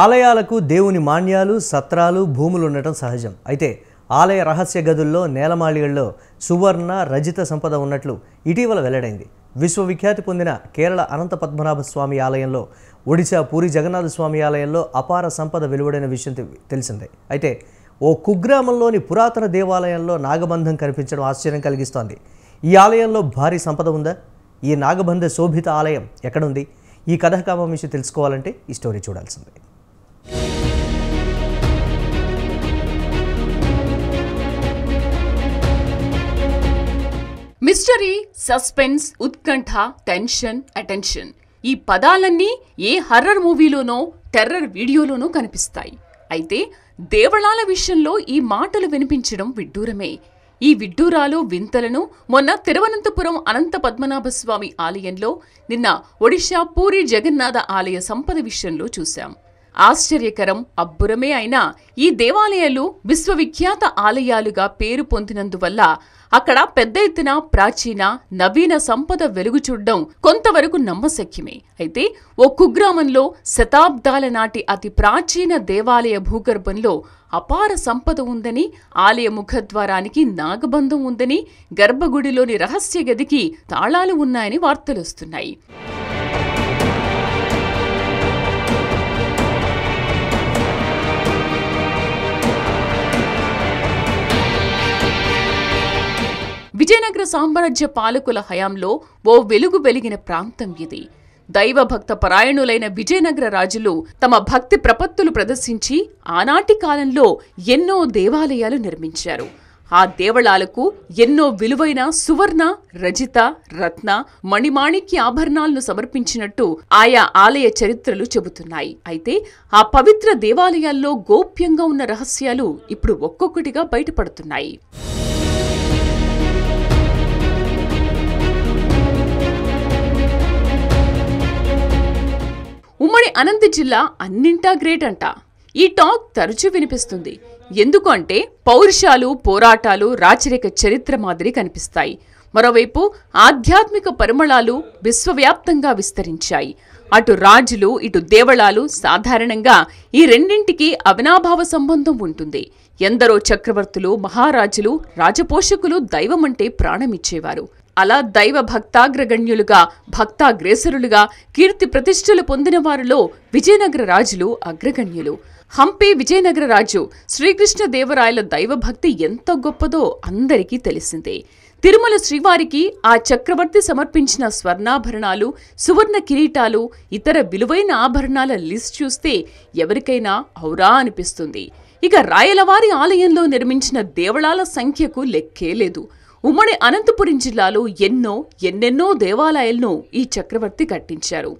ఆలయాలకు దేవుని మాన్యాలు సత్రాలు భూములు ఉండటం సహజం అయితే ఆలయ రహస్య గదుల్లో నేలమాళిగల్లో సువర్ణ రజిత సంపద ఉన్నట్లు ఇటీవల వెల్లడైంది విశ్వవిఖ్యాతి పొందిన కేరళ అనంత పద్మనాభ స్వామి ఆలయంలో ఒడిశా పూరి జగన్నాథ స్వామి ఆలయంలో అపార సంపద వెలువడైన విషయం తెలిసిందే అయితే ఓ కుగ్రామంలోని పురాతన దేవాలయంలో నాగబంధం కనిపించడం ఆశ్చర్యం కలిగిస్తోంది ఈ ఆలయంలో భారీ సంపద ఉందా ఈ నాగబంధ శోభిత ఆలయం ఎక్కడుంది ఈ కథ కామం విషయం తెలుసుకోవాలంటే ఈ స్టోరీ చూడాల్సిందే మిస్టరీ సస్పెన్స్ ఉత్కంఠ టెన్షన్ అటెన్షన్ ఈ పదాలన్నీ ఏ హర్రర్ మూవీలోనో టెర్రర్ వీడియోలోనో కనిపిస్తాయి అయితే దేవళాల విషయంలో ఈ మాటలు వినిపించడం విడ్డూరమే ఈ విడ్డూరాలు వింతలను మొన్న తిరువనంతపురం అనంత పద్మనాభస్వామి ఆలయంలో నిన్న ఒడిశా పూరి జగన్నాథ ఆలయ సంపద విషయంలో చూశాం ఆశ్చర్యకరం అబ్బురమే అయినా ఈ దేవాలయాలు విశ్వవిఖ్యాత ఆలయాలుగా పేరు పొందినందువల్ల అక్కడ పెద్ద ఎత్తున ప్రాచీన నవీన సంపద వెలుగు చూడడం కొంతవరకు నమ్మశక్యమే అయితే ఓ కుగ్రామంలో శతాబ్దాల నాటి అతి ప్రాచీన దేవాలయ భూగర్భంలో అపార సంపద ఉందని ఆలయ ముఖద్వారానికి నాగబంధం ఉందని గర్భగుడిలోని రహస్య గదికి తాళాలు ఉన్నాయని వార్తలొస్తున్నాయి విజయనగర సామ్రాజ్య పాలకుల హయాంలో ఓ వెలుగు వెలిగిన ప్రాంతం ఇది దైవభక్త పరాయణులైన విజయనగర రాజులు తమ భక్తి ప్రపత్తులు ప్రదర్శించి ఆనాటి కాలంలో ఎన్నో దేవాలయాలు నిర్మించారు ఆ దేవళాలకు ఎన్నో విలువైన సువర్ణ రజిత రత్న మణిమాణిక్య ఆభరణాలను సమర్పించినట్టు ఆయా ఆలయ చరిత్రలు చెబుతున్నాయి అయితే ఆ పవిత్ర దేవాలయాల్లో గోప్యంగా ఉన్న రహస్యాలు ఇప్పుడు ఒక్కొక్కటిగా బయటపడుతున్నాయి ఉమ్మడి అనంత జిల్లా అన్నింటా గ్రేట్ అంట ఈ టాక్ తరచూ వినిపిస్తుంది ఎందుకు అంటే పౌరుషాలు పోరాటాలు రాచరిక చరిత్ర మాదిరి కనిపిస్తాయి మరోవైపు ఆధ్యాత్మిక పరిమళాలు విశ్వవ్యాప్తంగా విస్తరించాయి అటు రాజులు ఇటు దేవళాలు సాధారణంగా ఈ రెండింటికి అవినాభావ సంబంధం ఉంటుంది ఎందరో చక్రవర్తులు మహారాజులు రాజపోషకులు దైవమంటే ప్రాణమిచ్చేవారు అలా దైవ భక్తాగ్రగణ్యులుగా భక్తాగ్రేసరులుగా కీర్తి ప్రతిష్టలు పొందిన వారిలో విజయనగర రాజులు అగ్రగణ్యులు హంపి విజయనగర రాజు శ్రీకృష్ణదేవరాయల దైవభక్తి ఎంత గొప్పదో అందరికీ తెలిసిందే తిరుమల శ్రీవారికి ఆ చక్రవర్తి సమర్పించిన స్వర్ణాభరణాలు సువర్ణ కిరీటాలు ఇతర విలువైన ఆభరణాల లిస్ట్ చూస్తే ఎవరికైనా ఔరా అనిపిస్తుంది ఇక రాయలవారి ఆలయంలో నిర్మించిన దేవళాల సంఖ్యకు లెక్కే లేదు ఉమ్మడి అనంతపురం జిల్లాలో ఎన్నో ఎన్నెన్నో దేవాలయాలను ఈ చక్రవర్తి కట్టించారు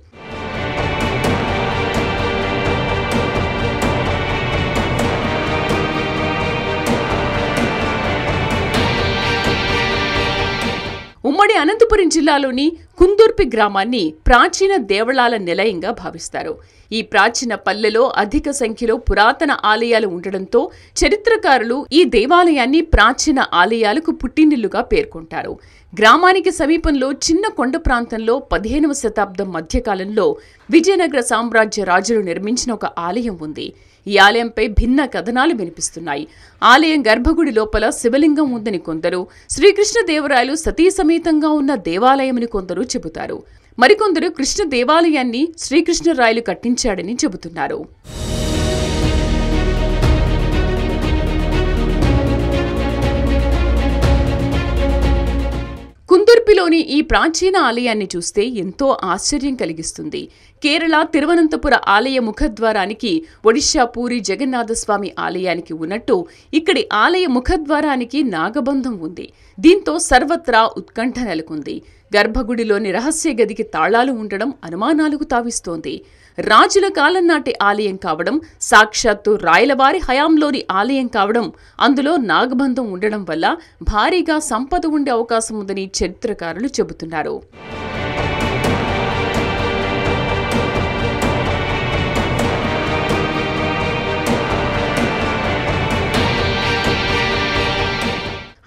ఉమ్మడి అనంతపురం జిల్లాలోని కుందుర్పి గ్రామాన్ని ప్రాచీన దేవళాల నిలయంగా భావిస్తారు ఈ ప్రాచీన పల్లెలో అధిక సంఖ్యలో పురాతన ఆలయాలు ఉండడంతో చరిత్రకారులు ఈ దేవాలయాన్ని ప్రాచీన ఆలయాలకు పుట్టినిల్లుగా పేర్కొంటారు గ్రామానికి సమీపంలో చిన్న కొండ ప్రాంతంలో పదిహేనవ శతాబ్దం మధ్యకాలంలో విజయనగర సామ్రాజ్య రాజులు నిర్మించిన ఒక ఆలయం ఉంది ఈ ఆలయంపై భిన్న కథనాలు వినిపిస్తున్నాయి ఆలయం గర్భగుడి లోపల శివలింగం ఉందని కొందరు శ్రీకృష్ణదేవరాయలు సతీ సమేతంగా ఉన్న దేవాలయమని కొందరు వారు చెబుతారు మరికొందరు కృష్ణ దేవాలయాన్ని శ్రీకృష్ణరాయలు కట్టించాడని చెబుతున్నారు కుందుర్పిలోని ఈ ప్రాచీన ఆలయాన్ని చూస్తే ఎంతో ఆశ్చర్యం కలిగిస్తుంది కేరళ తిరువనంతపుర ఆలయ ముఖద్వారానికి ఒడిశా పూరి జగన్నాథస్వామి ఆలయానికి ఉన్నట్టు ఇక్కడి ఆలయ ముఖద్వారానికి నాగబంధం ఉంది దీంతో సర్వత్రా ఉత్కంఠ నెలకొంది గర్భగుడిలోని రహస్య గదికి తాళాలు ఉండడం అనుమానాలకు తావిస్తోంది రాజుల కాలం నాటి ఆలయం కావడం సాక్షాత్తు రాయలవారి హయాంలోని ఆలయం కావడం అందులో నాగబంధం ఉండడం వల్ల భారీగా సంపద ఉండే అవకాశం ఉందని చరిత్రకారులు చెబుతున్నారు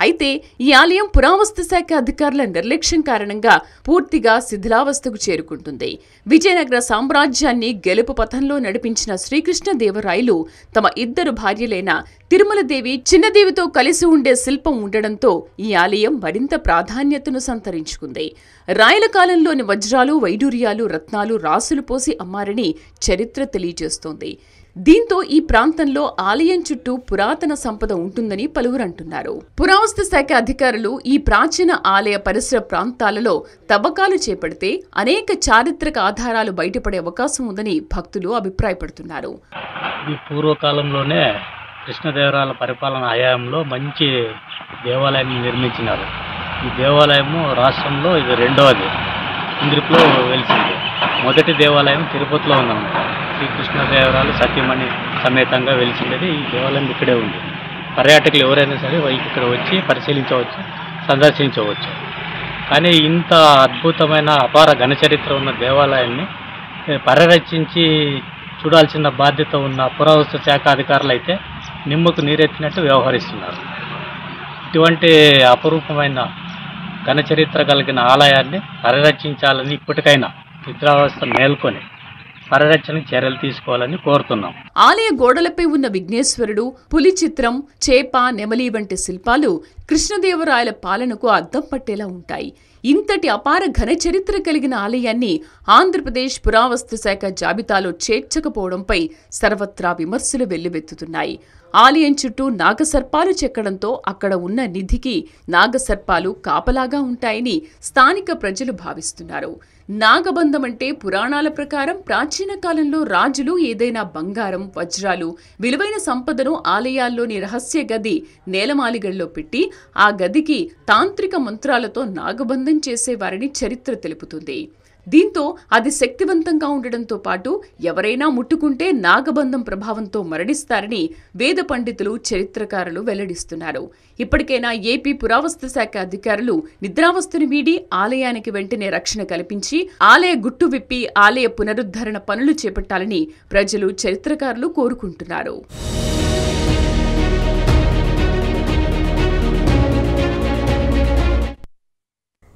అయితే ఈ ఆలయం పురావస్తు శాఖ అధికారుల నిర్లక్ష్యం కారణంగా పూర్తిగా శిథిలావస్థకు చేరుకుంటుంది విజయనగర సామ్రాజ్యాన్ని గెలుపు పథంలో నడిపించిన శ్రీకృష్ణదేవరాయలు తమ ఇద్దరు భార్యలైన తిరుమలదేవి చిన్నదేవితో కలిసి ఉండే శిల్పం ఉండడంతో ఈ ఆలయం మరింత ప్రాధాన్యతను సంతరించుకుంది రాయల కాలంలోని వజ్రాలు వైడూర్యాలు రత్నాలు రాసులు పోసి అమ్మారని చరిత్ర తెలియజేస్తోంది దీంతో ఈ ప్రాంతంలో ఆలయం చుట్టూ పురాతన సంపద ఉంటుందని పలువురు అంటున్నారు పురావస్తు శాఖ అధికారులు ఈ ప్రాచీన ఆలయ పరిసర ప్రాంతాలలో తవ్వకాలు చేపడితే అనేక చారిత్రక ఆధారాలు బయటపడే అవకాశం ఉందని భక్తులు అభిప్రాయపడుతున్నారు ఈ పూర్వకాలంలోనే కృష్ణదేవరాల పరిపాలన హయాంలో మంచి దేవాలయం నిర్మించినారు ఈ దేవాలయము రాష్ట్రంలో ఇది రెండవది ఇందులో వెలిసింది మొదటి దేవాలయం తిరుపతిలో ఉందన్నమాట శ్రీకృష్ణదేవరాయలు సత్యమణి సమేతంగా వెలిసినది ఈ దేవాలయం ఇక్కడే ఉంది పర్యాటకులు ఎవరైనా సరే ఇక్కడ వచ్చి పరిశీలించవచ్చు సందర్శించవచ్చు కానీ ఇంత అద్భుతమైన అపార ఘనచరిత్ర ఉన్న దేవాలయాన్ని పరిరక్షించి చూడాల్సిన బాధ్యత ఉన్న పురావస్తు శాఖ అధికారులు అయితే నిమ్మకు నీరెత్తినట్టు వ్యవహరిస్తున్నారు ఇటువంటి అపరూపమైన ఘనచరిత్ర కలిగిన ఆలయాన్ని పరిరక్షించాలని ఇప్పటికైనా నిద్రావస్థ మేల్కొని పరిరక్షణ చర్యలు తీసుకోవాలని కోరుతున్నాం ఆలయ గోడలపై ఉన్న విఘ్నేశ్వరుడు పులి చిత్రం చేప నెమలి వంటి శిల్పాలు కృష్ణదేవరాయల పాలనకు అద్దం పట్టేలా ఉంటాయి ఇంతటి అపార ఘన చరిత్ర కలిగిన ఆలయాన్ని ఆంధ్రప్రదేశ్ పురావస్తు శాఖ జాబితాలో చేర్చకపోవడంపై సర్వత్రా విమర్శలు వెల్లువెత్తుతున్నాయి ఆలయం చుట్టూ నాగసర్పాలు చెక్కడంతో అక్కడ ఉన్న నిధికి నాగసర్పాలు కాపలాగా ఉంటాయని స్థానిక ప్రజలు భావిస్తున్నారు నాగబంధం అంటే పురాణాల ప్రకారం ప్రాచీన కాలంలో రాజులు ఏదైనా బంగారం వజ్రాలు విలువైన సంపదను ఆలయాల్లోని రహస్య గది నేలమాలిగల్లో పెట్టి ఆ గదికి తాంత్రిక మంత్రాలతో నాగబంధం చేసేవారని చరిత్ర తెలుపుతుంది దీంతో అది శక్తివంతంగా ఉండడంతో పాటు ఎవరైనా ముట్టుకుంటే నాగబంధం ప్రభావంతో మరణిస్తారని వేద పండితులు చరిత్రకారులు వెల్లడిస్తున్నారు ఇప్పటికైనా ఏపీ పురావస్తు శాఖ అధికారులు నిద్రావస్థను వీడి ఆలయానికి వెంటనే రక్షణ కల్పించి ఆలయ గుట్టు విప్పి ఆలయ పునరుద్ధరణ పనులు చేపట్టాలని ప్రజలు చరిత్రకారులు కోరుకుంటున్నారు